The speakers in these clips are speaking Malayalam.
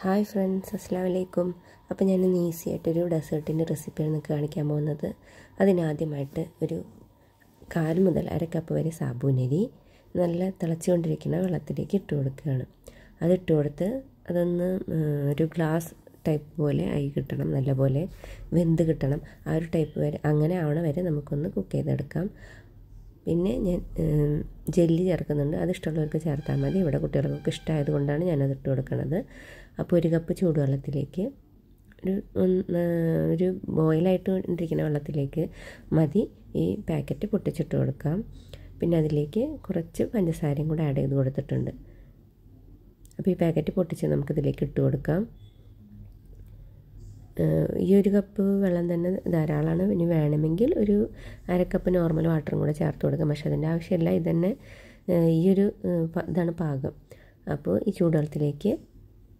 ഹായ് ഫ്രണ്ട്സ് അസ്സാം വലൈക്കും അപ്പോൾ ഞാൻ ഇന്ന് ഈസി ആയിട്ടൊരു ഡെസേർട്ടിൻ്റെ റെസിപ്പിയാണ് നിങ്ങൾക്ക് കാണിക്കാൻ പോകുന്നത് അതിനാദ്യമായിട്ട് ഒരു കാൽ മുതൽ അര കപ്പ് വരെ സാബുനരി നല്ല തിളച്ചുകൊണ്ടിരിക്കുന്ന വെള്ളത്തിലേക്ക് ഇട്ട് കൊടുക്കുകയാണ് അത് ഇട്ട് കൊടുത്ത് അതൊന്ന് ഒരു ഗ്ലാസ് ടൈപ്പ് പോലെ ആയി കിട്ടണം നല്ലപോലെ വെന്ത് കിട്ടണം ആ ഒരു ടൈപ്പ് വരെ അങ്ങനെ ആവണ വരെ നമുക്കൊന്ന് കുക്ക് ചെയ്തെടുക്കാം പിന്നെ ഞാൻ ജെല്ലി ചേർക്കുന്നുണ്ട് അത് ഇഷ്ടമുള്ളവർക്ക് ചേർത്താൽ മതി ഇവിടെ കുട്ടികൾക്കൊക്കെ ഇഷ്ടമായത് കൊണ്ടാണ് ഞാനത് ഇട്ട് കൊടുക്കുന്നത് അപ്പോൾ ഒരു കപ്പ് ചൂടുവെള്ളത്തിലേക്ക് ഒരു ഒരു ബോയിലായിട്ട് കൊണ്ടിരിക്കുന്ന വെള്ളത്തിലേക്ക് മതി ഈ പാക്കറ്റ് പൊട്ടിച്ചിട്ട് കൊടുക്കാം പിന്നെ അതിലേക്ക് കുറച്ച് പഞ്ചസാരയും കൂടെ ആഡ് ചെയ്ത് കൊടുത്തിട്ടുണ്ട് അപ്പോൾ ഈ പാക്കറ്റ് പൊട്ടിച്ച് നമുക്കിതിലേക്ക് ഇട്ട് കൊടുക്കാം ഈ ഒരു കപ്പ് വെള്ളം തന്നെ ധാരാളമാണ് ഇനി വേണമെങ്കിൽ ഒരു അരക്കപ്പ് നോർമൽ വാട്ടറും കൂടെ ചേർത്ത് കൊടുക്കാം പക്ഷേ അതിൻ്റെ ആവശ്യമില്ല ഇതന്നെ ഈ ഒരു ഇതാണ് പാകം അപ്പോൾ ഈ ചൂടുവെള്ളത്തിലേക്ക്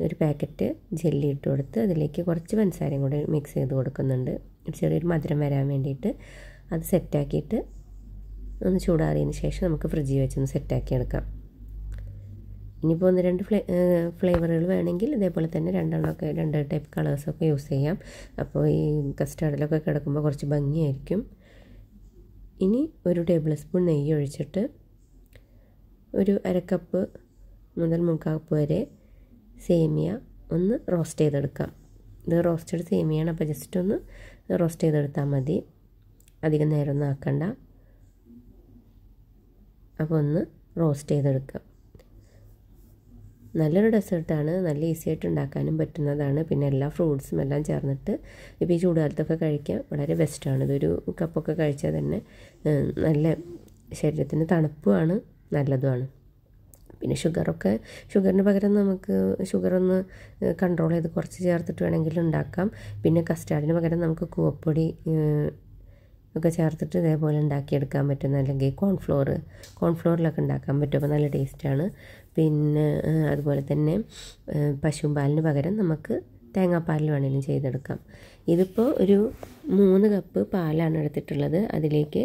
ഒരു പാക്കറ്റ് ജെല്ലി ഇട്ട് കൊടുത്ത് അതിലേക്ക് കുറച്ച് പഞ്ചസാരയും കൂടെ മിക്സ് ചെയ്ത് കൊടുക്കുന്നുണ്ട് ചെറിയൊരു മധുരം വരാൻ വേണ്ടിയിട്ട് അത് സെറ്റാക്കിയിട്ട് ഒന്ന് ചൂടാറിയതിന് ശേഷം നമുക്ക് ഫ്രിഡ്ജിൽ വെച്ചൊന്ന് സെറ്റാക്കി എടുക്കാം ഇനിയിപ്പോൾ ഒന്ന് രണ്ട് ഫ്ലേ ഫ്ലേവറുകൾ വേണമെങ്കിൽ ഇതേപോലെ തന്നെ രണ്ടെണ്ണമൊക്കെ രണ്ട് ടൈപ്പ് കളേഴ്സൊക്കെ യൂസ് ചെയ്യാം അപ്പോൾ ഈ കസ്റ്റാർഡിലൊക്കെ കിടക്കുമ്പോൾ കുറച്ച് ഭംഗിയായിരിക്കും ഇനി ഒരു ടേബിൾ സ്പൂൺ നെയ്യ് ഒഴിച്ചിട്ട് ഒരു അരക്കപ്പ് മുതൽ മുക്കാപ്പ് വരെ സേമിയ ഒന്ന് റോസ്റ്റ് ചെയ്തെടുക്കാം ഇത് റോസ്റ്റഡ് സേമിയാണ് അപ്പോൾ ജസ്റ്റ് ഒന്ന് റോസ്റ്റ് ചെയ്തെടുത്താൽ മതി അധികം നേരമൊന്നും ആക്കണ്ട അപ്പോൾ ഒന്ന് റോസ്റ്റ് ചെയ്തെടുക്കാം നല്ലൊരു ഡെസേർട്ടാണ് നല്ല ഈസി ആയിട്ട് ഉണ്ടാക്കാനും പറ്റുന്നതാണ് പിന്നെ എല്ലാ ഫ്രൂട്ട്സും എല്ലാം ചേർന്നിട്ട് ഇപ്പോൾ ഈ ചൂടുകാലത്തൊക്കെ കഴിക്കാൻ വളരെ ബെസ്റ്റാണ് ഇതൊരു കപ്പൊക്കെ കഴിച്ചാൽ തന്നെ നല്ല ശരീരത്തിന് തണുപ്പുമാണ് നല്ലതുമാണ് പിന്നെ ഷുഗറൊക്കെ ഷുഗറിന് പകരം നമുക്ക് ഷുഗറൊന്ന് കൺട്രോൾ ചെയ്ത് കുറച്ച് ചേർത്തിട്ട് വേണമെങ്കിൽ ഉണ്ടാക്കാം പിന്നെ കസ്റ്റാർഡിന് പകരം നമുക്ക് കൂവപ്പൊടി ഒക്കെ ചേർത്തിട്ട് ഇതേപോലെ ഉണ്ടാക്കിയെടുക്കാൻ പറ്റുന്ന അല്ലെങ്കിൽ കോൺഫ്ലോർ കോൺഫ്ലോറിലൊക്കെ ഉണ്ടാക്കാൻ പറ്റും അപ്പോൾ നല്ല ടേസ്റ്റാണ് പിന്നെ അതുപോലെ തന്നെ പശു പാലിന് പകരം നമുക്ക് തേങ്ങാപ്പാലിൽ വേണമെങ്കിലും ചെയ്തെടുക്കാം ഇതിപ്പോൾ ഒരു മൂന്ന് കപ്പ് പാലാണ് എടുത്തിട്ടുള്ളത് അതിലേക്ക്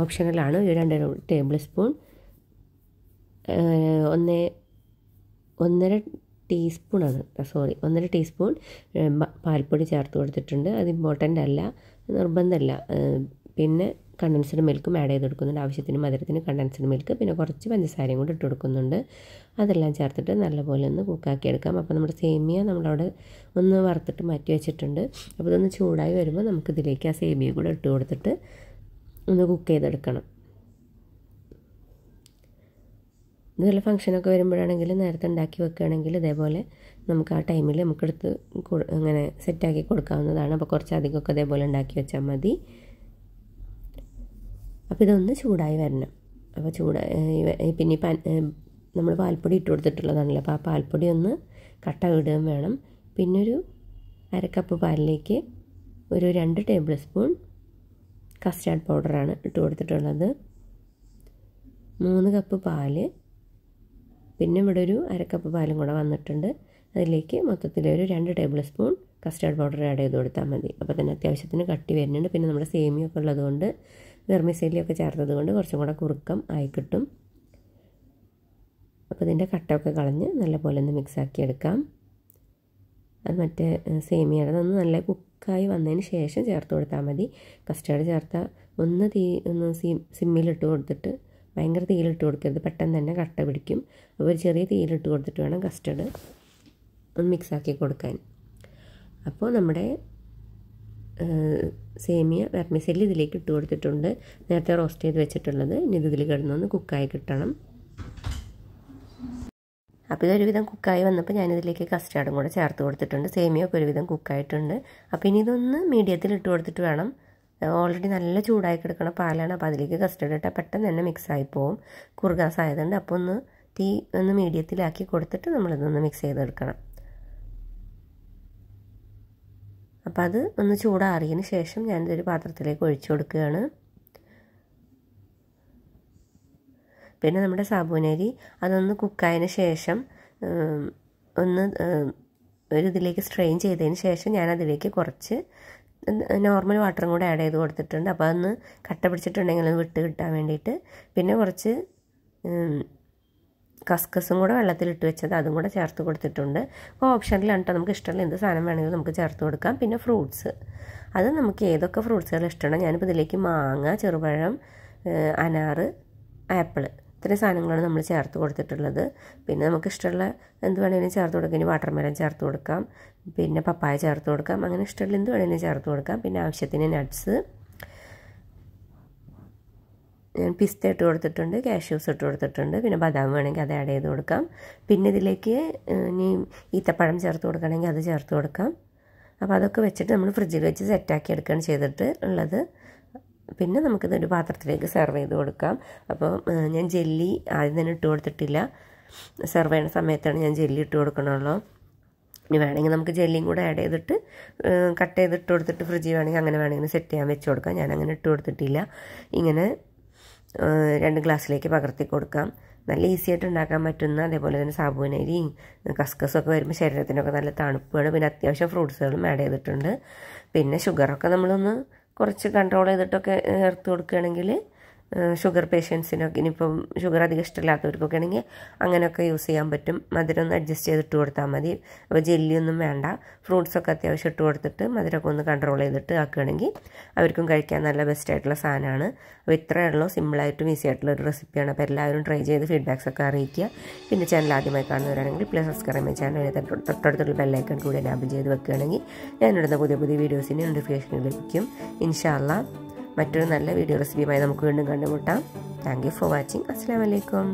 ഓപ്ഷണലാണ് ഒരു രണ്ട് ടേബിൾ സ്പൂൺ ഒന്ന് ഒന്നര ടീസ്പൂണാണ് സോറി ഒന്നര ടീസ്പൂൺ പാൽപ്പൊടി ചേർത്ത് കൊടുത്തിട്ടുണ്ട് അത് ഇമ്പോർട്ടൻ്റ് അല്ല നിർബന്ധമല്ല പിന്നെ കണ്ടൻസ്ഡ് മിൽക്കും ആഡ് ചെയ്ത് കൊടുക്കുന്നുണ്ട് ആവശ്യത്തിന് മധുരത്തിന് കണ്ടൻസ്ഡ് മിൽക്ക് പിന്നെ കുറച്ച് പഞ്ചസാരയും കൂടി ഇട്ട് കൊടുക്കുന്നുണ്ട് അതെല്ലാം ചേർത്തിട്ട് നല്ലപോലെ ഒന്ന് കുക്കാക്കി എടുക്കാം അപ്പോൾ നമ്മുടെ സേമിയ നമ്മളവിടെ ഒന്ന് വറുത്തിട്ട് മാറ്റി വെച്ചിട്ടുണ്ട് അപ്പോൾ ഇതൊന്ന് ചൂടായി വരുമ്പോൾ നമുക്കിതിലേക്ക് ആ സേമിയ കൂടെ ഇട്ട് കൊടുത്തിട്ട് ഒന്ന് കുക്ക് ചെയ്തെടുക്കണം ഇതുപോലെ ഫംഗ്ഷനൊക്കെ വരുമ്പോഴാണെങ്കിൽ നേരത്തെ ഉണ്ടാക്കി വെക്കുകയാണെങ്കിൽ ഇതേപോലെ നമുക്ക് ആ ടൈമിൽ നമുക്കെടുത്ത് അങ്ങനെ സെറ്റാക്കി കൊടുക്കാവുന്നതാണ് അപ്പോൾ അധികമൊക്കെ ഇതേപോലെ ഉണ്ടാക്കി വെച്ചാൽ മതി അപ്പോൾ ഇതൊന്ന് ചൂടായി വരണം അപ്പോൾ ചൂട് പിന്നെ പൻ നമ്മൾ പാൽപ്പൊടി ഇട്ട് കൊടുത്തിട്ടുള്ളതാണല്ലോ അപ്പോൾ ആ പാൽപ്പൊടി ഒന്ന് കട്ട വിടുകയും വേണം പിന്നെ ഒരു അരക്കപ്പ് പാലിലേക്ക് ഒരു രണ്ട് ടേബിൾ സ്പൂൺ കസ്റ്റാർഡ് പൗഡറാണ് ഇട്ട് കൊടുത്തിട്ടുള്ളത് മൂന്ന് കപ്പ് പാല് പിന്നെ ഇവിടെ ഒരു അരക്കപ്പ് പാലും കൂടെ വന്നിട്ടുണ്ട് അതിലേക്ക് മൊത്തത്തിൽ ഒരു രണ്ട് tablespoon custard powder add ചെയ്ത് കൊടുത്താൽ മതി അപ്പോൾ തന്നെ അത്യാവശ്യത്തിന് കട്ടി വരുന്നുണ്ട് പിന്നെ നമ്മുടെ സേമിയൊക്കെ ഉള്ളതുകൊണ്ട് നിർമ്മിശല്യമൊക്കെ ചേർത്തത് കൊണ്ട് കുറച്ചും കൂടെ കുറുക്കം ആയി കിട്ടും അപ്പോൾ ഇതിൻ്റെ കട്ടയൊക്കെ കളഞ്ഞ് നല്ലപോലെ ഒന്ന് മിക്സാക്കി എടുക്കാം അത് മറ്റേ സേമിയയുടെ നിന്ന് നല്ല കുക്കായി വന്നതിന് ശേഷം ചേർത്ത് കൊടുത്താൽ മതി കസ്റ്റാർഡ് ചേർത്ത ഒന്ന് തീ ഒന്ന് സി സിമ്മിലിട്ട് കൊടുത്തിട്ട് ഭയങ്കര തീയിലിട്ട് കൊടുക്കരുത് പെട്ടെന്ന് തന്നെ കട്ട പിടിക്കും അപ്പോൾ ഒരു ചെറിയ തീയിലിട്ട് കൊടുത്തിട്ട് വേണം കസ്റ്റർഡ് ഒന്ന് മിക്സാക്കി കൊടുക്കാൻ അപ്പോൾ നമ്മുടെ സേമിയ വെർമിസെല്ലി ഇതിലേക്ക് ഇട്ട് കൊടുത്തിട്ടുണ്ട് നേരത്തെ റോസ്റ്റ് ചെയ്ത് വെച്ചിട്ടുള്ളത് ഇനി ഇതിൽ കിടന്നൊന്ന് കുക്കായി കിട്ടണം അപ്പോൾ ഇതൊരുവിധം കുക്കായി വന്നപ്പോൾ ഞാനിതിലേക്ക് കസ്റ്റാർഡും കൂടെ ചേർത്ത് കൊടുത്തിട്ടുണ്ട് സേമിയ ഒക്കെ ഒരുവിധം കുക്കായിട്ടുണ്ട് അപ്പോൾ ഇനി ഇതൊന്ന് മീഡിയത്തിൽ ഇട്ട് കൊടുത്തിട്ട് വേണം ഓൾറെഡി നല്ല ചൂടായി കിടക്കണ പാലാണ് അപ്പോൾ അതിലേക്ക് കസ്റ്റാർഡ് ഇട്ടാൽ പെട്ടെന്ന് തന്നെ ആയി പോവും കുറുകാസ് ആയതുകൊണ്ട് അപ്പോൾ ഒന്ന് തീ ഒന്ന് മീഡിയത്തിലാക്കി കൊടുത്തിട്ട് നമ്മളിതൊന്ന് മിക്സ് ചെയ്തെടുക്കണം അപ്പോൾ അത് ഒന്ന് ചൂടാറിയതിന് ശേഷം ഞാനിതൊരു പാത്രത്തിലേക്ക് ഒഴിച്ചു കൊടുക്കുകയാണ് പിന്നെ നമ്മുടെ സാബുനരി അതൊന്ന് കുക്കായതിന് ശേഷം ഒന്ന് ഒരു ഇതിലേക്ക് സ്ട്രെയിൻ ചെയ്തതിന് ശേഷം ഞാൻ അതിലേക്ക് കുറച്ച് നോർമൽ വാട്ടറും കൂടെ ആഡ് ചെയ്ത് കൊടുത്തിട്ടുണ്ട് അപ്പോൾ അതൊന്ന് കട്ട പിടിച്ചിട്ടുണ്ടെങ്കിൽ അത് വിട്ട് കിട്ടാൻ വേണ്ടിയിട്ട് പിന്നെ കുറച്ച് കസ്കസും കൂടെ വെള്ളത്തിലിട്ട് വെച്ചത് അതും കൂടെ ചേർത്ത് കൊടുത്തിട്ടുണ്ട് അപ്പോൾ ഓപ്ഷനിൽ കേട്ടോ നമുക്ക് ഇഷ്ടമുള്ള എന്ത് സാധനം വേണമെങ്കിലും നമുക്ക് ചേർത്ത് കൊടുക്കാം പിന്നെ ഫ്രൂട്ട്സ് അത് നമുക്ക് ഏതൊക്കെ ഫ്രൂട്ട്സുകൾ ഇഷ്ടമാണ് ഞാനിപ്പോൾ ഇതിലേക്ക് മാങ്ങ ചെറുപഴം അനാറ് ആപ്പിൾ ഇത്രയും സാധനങ്ങളാണ് നമ്മൾ ചേർത്ത് കൊടുത്തിട്ടുള്ളത് പിന്നെ നമുക്ക് ഇഷ്ടമുള്ള എന്ത് വേണമെങ്കിലും ചേർത്ത് കൊടുക്കാം ഇനി വാട്ടർമെലൻ ചേർത്ത് കൊടുക്കാം പിന്നെ പപ്പായ ചേർത്ത് കൊടുക്കാം അങ്ങനെ ഇഷ്ടമുള്ള എന്ത് വേണമെങ്കിലും ചേർത്ത് കൊടുക്കാം പിന്നെ ആവശ്യത്തിന് നട്ട്സ് ഞാൻ പിസ്ത ഇട്ട് കൊടുത്തിട്ടുണ്ട് കാഷ്യൂസ് ഇട്ട് കൊടുത്തിട്ടുണ്ട് പിന്നെ ബദാം വേണമെങ്കിൽ അത് ആഡ് ചെയ്ത് കൊടുക്കാം പിന്നെ ഇതിലേക്ക് ഇനി ഈത്തപ്പഴം ചേർത്ത് കൊടുക്കണമെങ്കിൽ അത് ചേർത്ത് കൊടുക്കാം അപ്പോൾ അതൊക്കെ വെച്ചിട്ട് നമ്മൾ ഫ്രിഡ്ജിൽ വെച്ച് സെറ്റാക്കി എടുക്കുകയാണ് ചെയ്തിട്ട് ഉള്ളത് പിന്നെ നമുക്കിത് ഒരു പാത്രത്തിലേക്ക് സെർവ് ചെയ്ത് കൊടുക്കാം അപ്പോൾ ഞാൻ ജെല്ലി ആദ്യം തന്നെ ഇട്ട് കൊടുത്തിട്ടില്ല സെർവ് ചെയ്യുന്ന സമയത്താണ് ഞാൻ ജെല്ലി ഇട്ട് കൊടുക്കണുള്ളൂ ഇനി വേണമെങ്കിൽ നമുക്ക് ജെല്ലിയും കൂടെ ആഡ് ചെയ്തിട്ട് കട്ട് ചെയ്തിട്ട് കൊടുത്തിട്ട് ഫ്രിഡ്ജിൽ വേണമെങ്കിൽ അങ്ങനെ വേണമെങ്കിൽ സെറ്റ് ചെയ്യാൻ വെച്ച് കൊടുക്കാം ഞാൻ അങ്ങനെ ഇട്ട് കൊടുത്തിട്ടില്ല ഇങ്ങനെ രണ്ട് ഗ്ലാസ്സിലേക്ക് പകർത്തി കൊടുക്കാം നല്ല ഈസി ആയിട്ട് ഉണ്ടാക്കാൻ പറ്റുന്ന അതേപോലെ തന്നെ സാബുനരിയും കസ്കസൊക്കെ വരുമ്പോൾ ശരീരത്തിനൊക്കെ നല്ല തണുപ്പാണ് പിന്നെ അത്യാവശ്യം ഫ്രൂട്ട്സുകളും ആഡ് ചെയ്തിട്ടുണ്ട് പിന്നെ ഷുഗറൊക്കെ നമ്മളൊന്ന് കുറച്ച് കൺട്രോൾ ചെയ്തിട്ടൊക്കെ ചേർത്ത് കൊടുക്കുകയാണെങ്കിൽ ഷുഗർ പേഷ്യൻസിനൊക്കെ ഇനിയിപ്പം ഷുഗർ അധികം ഇഷ്ടമില്ലാത്തവർക്കൊക്കെ ആണെങ്കിൽ അങ്ങനെയൊക്കെ യൂസ് ചെയ്യാൻ പറ്റും മധുരം ഒന്ന് അഡ്ജസ്റ്റ് ചെയ്തിട്ട് കൊടുത്താൽ മതി അപ്പോൾ ജെല്ലിയൊന്നും വേണ്ട ഫ്രൂട്ട്സൊക്കെ അത്യാവശ്യം ഇട്ട് കൊടുത്തിട്ട് മധുരമൊക്കെ ഒന്ന് കൺട്രോൾ ചെയ്തിട്ട് ആക്കുകയാണെങ്കിൽ അവർക്കും കഴിക്കാൻ നല്ല ബെസ്റ്റ് ആയിട്ടുള്ള സാധനമാണ് അപ്പോൾ ഇത്രയേ ഉള്ളൂ സിമ്പിളായിട്ടും ഈസി ആയിട്ടുള്ള ഒരു റെസിപ്പിയാണ് അപ്പോൾ എല്ലാവരും ട്രൈ ചെയ്ത് ഫീഡ്ബാക്സ് ഒക്കെ അറിയിക്കുക പിന്നെ ചാനൽ ആദ്യമായി കാണുന്നവരാണെങ്കിൽ പ്ലസ് സബ്സ്ക്രൈബ് ചാനൽ തൊട്ടടുത്തുള്ള ബെല്ലൈക്കൺ കൂടി ലാബ് ചെയ്ത് വെക്കുകയാണെങ്കിൽ ഞാനിടുന്ന പുതിയ പുതിയ വീഡിയോസിന് നോട്ടിഫിക്കേഷൻ ലഭിക്കും ഇൻഷാല്ലാം മറ്റൊരു നല്ല വീഡിയോ റെസിപ്പിയുമായി നമുക്ക് വീണ്ടും കണ്ടുമുട്ടാം താങ്ക് യു ഫോർ വാച്ചിങ് അസ്സാം വലൈക്കും